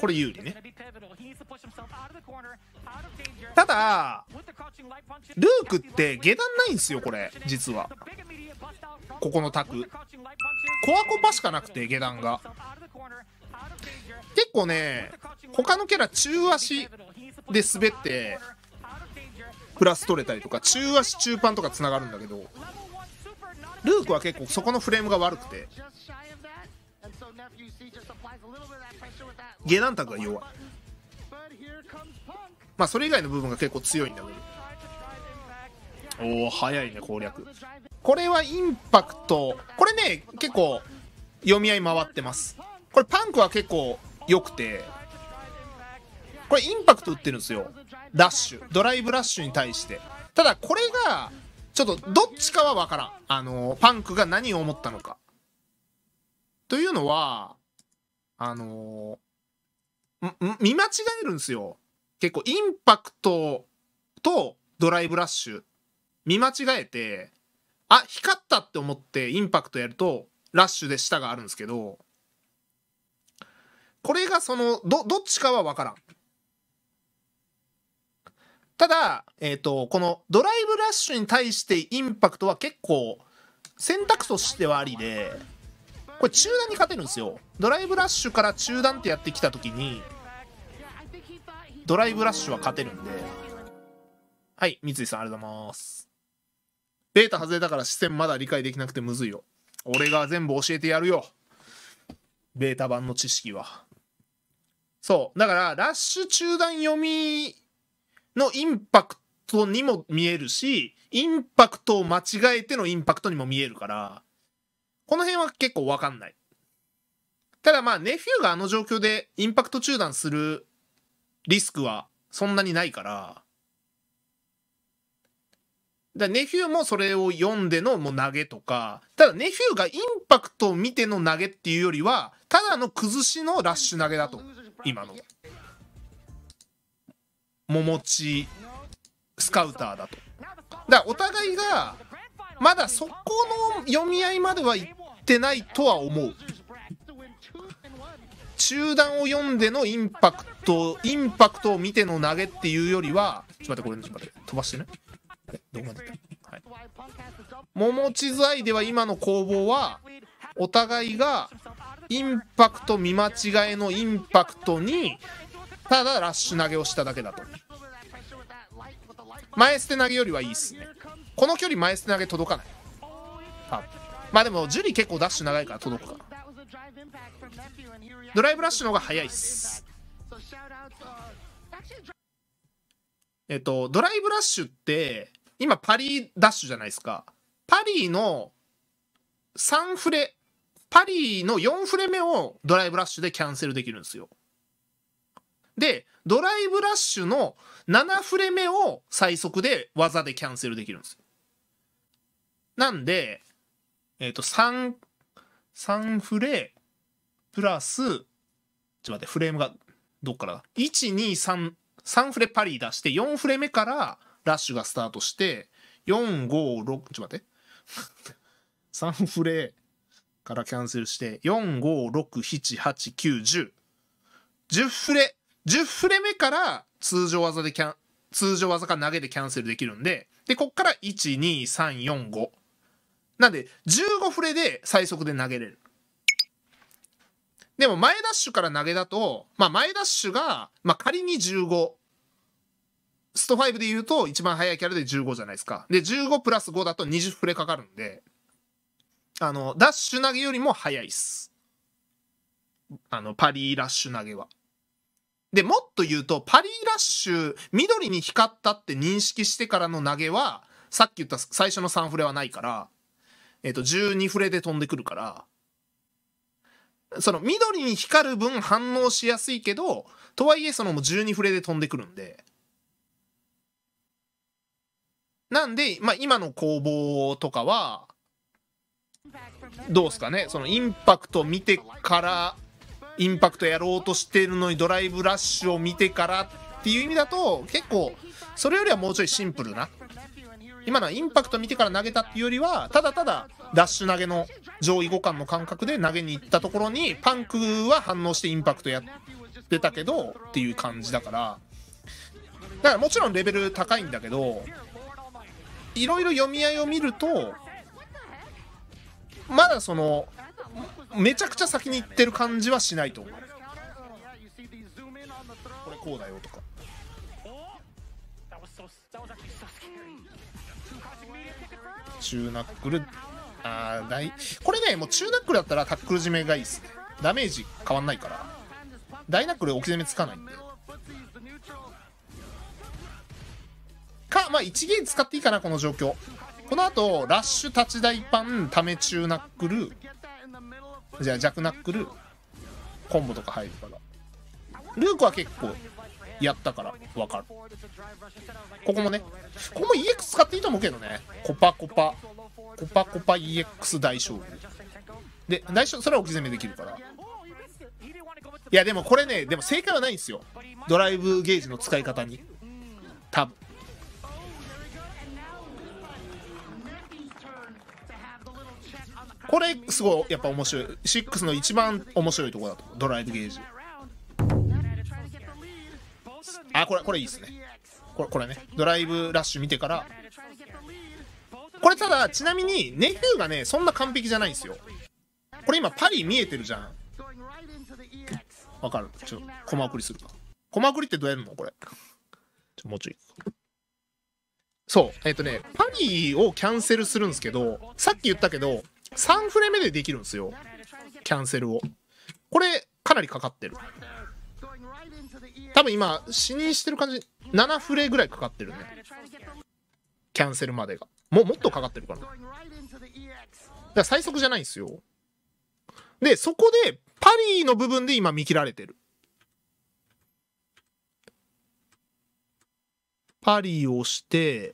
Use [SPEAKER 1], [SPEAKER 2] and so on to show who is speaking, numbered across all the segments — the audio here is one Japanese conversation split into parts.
[SPEAKER 1] これ有利ねただルークって下段ないんですよこれ実はここのタクコアコパしかなくて下段が結構ね他のキャラ中足で滑ってプラス取れたりとか中足中パンとかつながるんだけどルークは結構そこのフレームが悪くて下段卓が弱いまあそれ以外の部分が結構強いんだけどおお早いね攻略これはインパクトこれね結構読み合い回ってますこれパンクは結構良くてこれインパクト打ってるんですよラッシュドライブラッシュに対してただこれがちょっとどっちかは分からんあのパンクが何を思ったのかというのは、あのー、見間違えるんですよ。結構インパクトとドライブラッシュ。見間違えて、あ、光ったって思ってインパクトやると、ラッシュで下があるんですけど、これがその、ど、どっちかは分からん。ただ、えっ、ー、と、このドライブラッシュに対してインパクトは結構選択としてはありで、これ中段に勝てるんですよドライブラッシュから中段ってやってきた時にドライブラッシュは勝てるんではい三井さんありがとうございますデータ外れたから視線まだ理解できなくてむずいよ俺が全部教えてやるよベータ版の知識はそうだからラッシュ中段読みのインパクトにも見えるしインパクトを間違えてのインパクトにも見えるからこの辺は結構わかんない。ただまあ、ネフューがあの状況でインパクト中断するリスクはそんなにないから、だネフューもそれを読んでのもう投げとか、ただネフューがインパクトを見ての投げっていうよりは、ただの崩しのラッシュ投げだと、今の。桃地、スカウターだと。だからお互いが、まだそこの読み合いまではいっってないとは思う中断を読んでのインパクトインパクトを見ての投げっていうよりはちょっと待ってこれちょっと待って飛ばしてねどこまでっ、はい、桃地材では今の攻防はお互いがインパクト見間違えのインパクトにただラッシュ投げをしただけだと前捨て投げよりはいいっすねこの距離前捨て投げ届かない多分まあでも、ジュリー結構ダッシュ長いから届くか。ドライブラッシュの方が早いっす。えっと、ドライブラッシュって、今パリダッシュじゃないですか。パリの3フレ、パリの4フレ目をドライブラッシュでキャンセルできるんですよ。で、ドライブラッシュの7フレ目を最速で技でキャンセルできるんですよ。なんで、えっ、ー、と、3、3フレプラス、ちょっと待って、フレームがどっからだ ?1、2、3、3フレパリ出して、4フレ目からラッシュがスタートして、4、5、6、ちょっと待って。3 フレからキャンセルして、4、5、6、7、8、9、10。10フレ、10フレ目から通常技でキャン、通常技か投げでキャンセルできるんで、で、こっから1、2、3、4、5。なんで15フレで最速で投げれる。でも前ダッシュから投げだと、まあ、前ダッシュが、まあ、仮に15。スト5で言うと一番速いキャラで15じゃないですか。で、15プラス5だと20フレかかるんで、あの、ダッシュ投げよりも速いっす。あの、パリーラッシュ投げは。で、もっと言うと、パリーラッシュ、緑に光ったって認識してからの投げは、さっき言った最初の3フレはないから、えっ、ー、と、12フレで飛んでくるから、その緑に光る分反応しやすいけど、とはいえそのも12フレで飛んでくるんで。なんで、まあ今の攻防とかは、どうですかね、そのインパクト見てから、インパクトやろうとしてるのにドライブラッシュを見てからっていう意味だと、結構、それよりはもうちょいシンプルな今のはインパクト見てから投げたっていうよりは、ただただダッシュ投げの上位互換の感覚で投げに行ったところに、パンクは反応してインパクトやってたけどっていう感じだから、だからもちろんレベル高いんだけど、いろいろ読み合いを見ると、まだその、めちゃくちゃ先に行ってる感じはしないと思う。これこうだよと中ナックル、あー、ない。これね、もう中ナックルだったらタックル締めがいいっすね。ダメージ変わんないから。大ナックル置き攻めつかないんで。か、まあ、1ゲーム使っていいかな、この状況。この後、ラッシュ立ち台パン、ため中ナックル、じゃあ弱ナックル、コンボとか入るから。ルークは結構やったからわかる。ここもね、ここも EX 使っていいと思うけどね。コパコパ、コパコパ EX 大勝負。で、大勝それは置き攻めできるから。いや、でもこれね、でも正解はないんですよ。ドライブゲージの使い方に。多分。これすごいやっぱ面白い6の一番面白いとこだとドライブゲージあこれこれいいですねこれこれねドライブラッシュ見てからこれただちなみにネフューがねそんな完璧じゃないんですよこれ今パリ見えてるじゃんわかるちょっと駒送りするか駒送りってどうやるのこれちょもうちょいそうえっ、ー、とねパリをキャンセルするんですけどさっき言ったけど3フレ目でできるんですよキャンセルをこれかなりかかってる多分今、死にしてる感じ、7フレぐらいかかってるね。キャンセルまでが。ももっとかかってるから。だから最速じゃないんですよ。で、そこで、パリーの部分で今見切られてる。パリをして、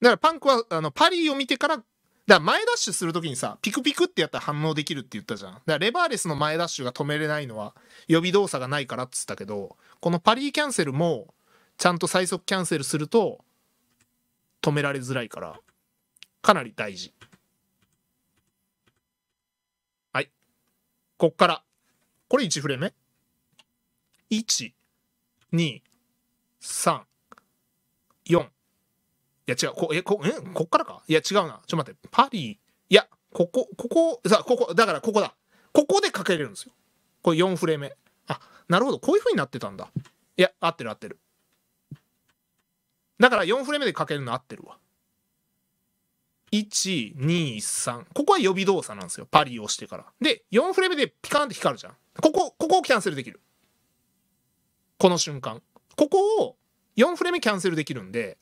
[SPEAKER 1] だからパンクはあのパリを見てからだから前ダッシュするときにさ、ピクピクってやったら反応できるって言ったじゃん。だからレバーレスの前ダッシュが止めれないのは予備動作がないからっつったけど、このパリーキャンセルもちゃんと最速キャンセルすると止められづらいから、かなり大事。はい。こっから。これ1フレーム目 ?1、2、3、4。や違うこえこえこっからかいや違うなちょっと待ってパリいやここここさここだからここだここでかけれるんですよこれ4フレームあなるほどこういうふうになってたんだいや合ってる合ってるだから4フレームでかけるの合ってるわ123ここは予備動作なんですよパリをしてからで4フレームでピカーンって光るじゃんここここをキャンセルできるこの瞬間ここを4フレームキャンセルできるんで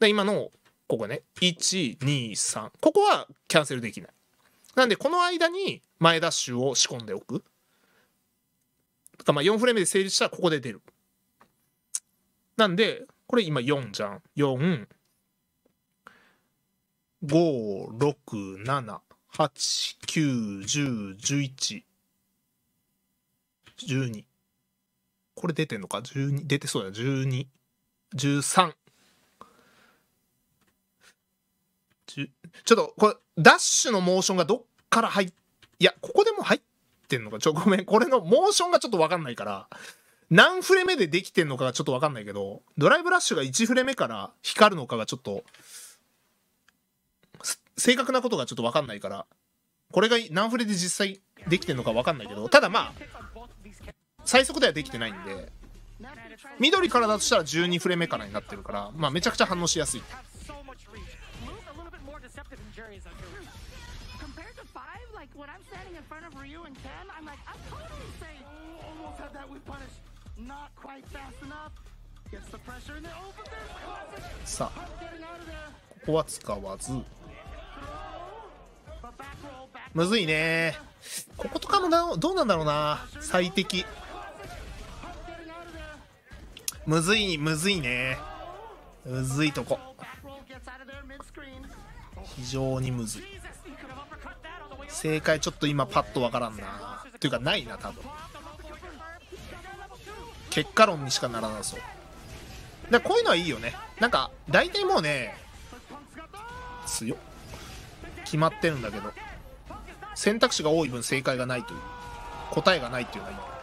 [SPEAKER 1] で今のここね123ここはキャンセルできないなんでこの間に前ダッシュを仕込んでおくだからまあ4フレームで成立したらここで出るなんでこれ今4じゃん4 5 6 7 8 9 1 0 1 1 12これ出てんのか12出てそうだ1213ちょっとこれダッシュのモーションがどっから入っいやここでも入ってんのかちょごめんこれのモーションがちょっと分かんないから何フレ目でできてんのかがちょっと分かんないけどドライブラッシュが1フレ目から光るのかがちょっと正確なことがちょっと分かんないからこれが何フレで実際できてんのか分かんないけどただまあ最速ではできてないんで緑からだとしたら12フレ目からになってるからまあめちゃくちゃ反応しやすい curious. I'm curious. Compared to five, like when I'm standing in front of Ryu and Ken, I'm like, I'm totally safe. Oh, almost had that with Punish. Not quite fast enough. Gets the pressure and then oh, but there's the classic. さあ、ここは使わず。むずいね。こことかもな、どうなんだろうな。最適。むずい、むずいね。むずいとこ。非常にむずい正解ちょっと今パッとわからんなっていうかないな多分結果論にしかならなそうでこういうのはいいよねなんか大体もうね強決まってるんだけど選択肢が多い分正解がないという答えがないっていうのはい